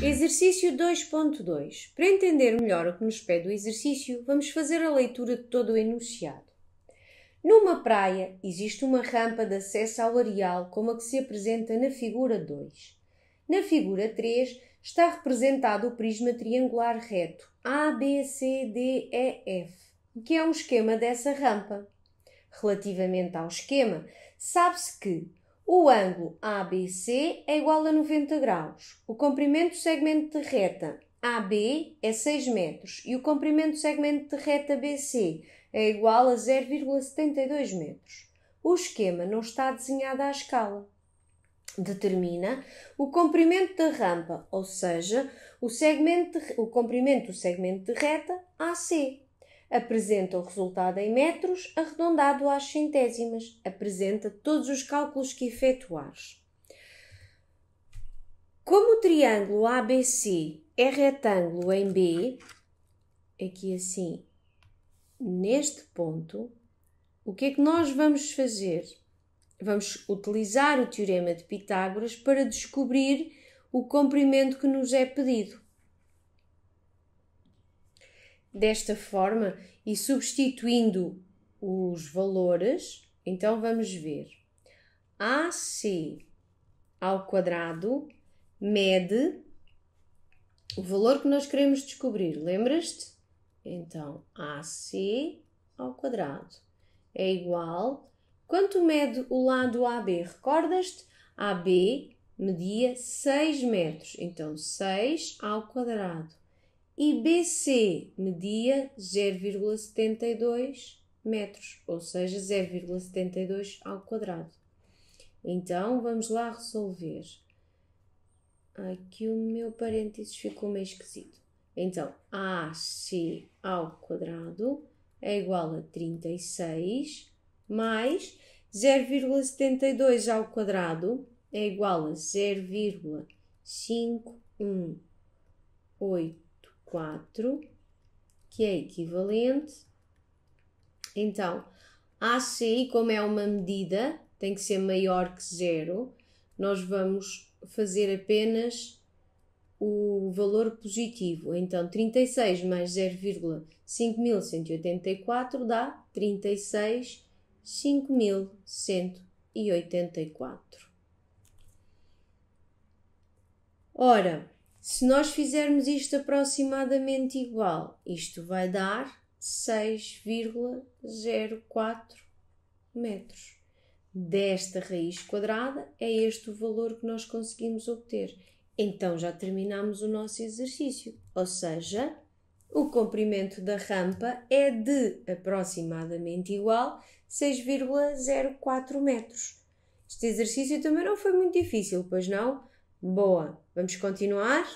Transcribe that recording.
Exercício 2.2. Para entender melhor o que nos pede o exercício, vamos fazer a leitura de todo o enunciado. Numa praia existe uma rampa de acesso ao areal como a que se apresenta na figura 2. Na figura 3 está representado o prisma triangular reto A, B, C, D, E, F, que é um esquema dessa rampa. Relativamente ao esquema, sabe-se que o ângulo ABC é igual a 90 graus. O comprimento do segmento de reta AB é 6 metros e o comprimento do segmento de reta BC é igual a 0,72 metros. O esquema não está desenhado à escala. Determina o comprimento da rampa, ou seja, o, segmento de, o comprimento do segmento de reta AC. Apresenta o resultado em metros, arredondado às centésimas. Apresenta todos os cálculos que efetuares. Como o triângulo ABC é retângulo em B, aqui assim, neste ponto, o que é que nós vamos fazer? Vamos utilizar o teorema de Pitágoras para descobrir o comprimento que nos é pedido desta forma e substituindo os valores, então vamos ver. AC ao quadrado mede o valor que nós queremos descobrir, lembras-te? Então, AC ao quadrado é igual. Quanto mede o lado AB? Recordas-te? AB media 6 metros, então 6 ao quadrado e BC media 0,72 metros, ou seja, 0,72 ao quadrado. Então, vamos lá resolver. Aqui o meu parênteses ficou meio esquisito. Então, AC ao quadrado é igual a 36 mais 0,72 ao quadrado é igual a 0,518 4, que é equivalente. Então, ACI, como é uma medida, tem que ser maior que zero, nós vamos fazer apenas o valor positivo. Então, 36 mais 0,5184 dá 36,5184. Ora, se nós fizermos isto aproximadamente igual, isto vai dar 6,04 metros. Desta raiz quadrada é este o valor que nós conseguimos obter. Então já terminamos o nosso exercício, ou seja, o comprimento da rampa é de aproximadamente igual 6,04 metros. Este exercício também não foi muito difícil, pois não? Boa, vamos continuar?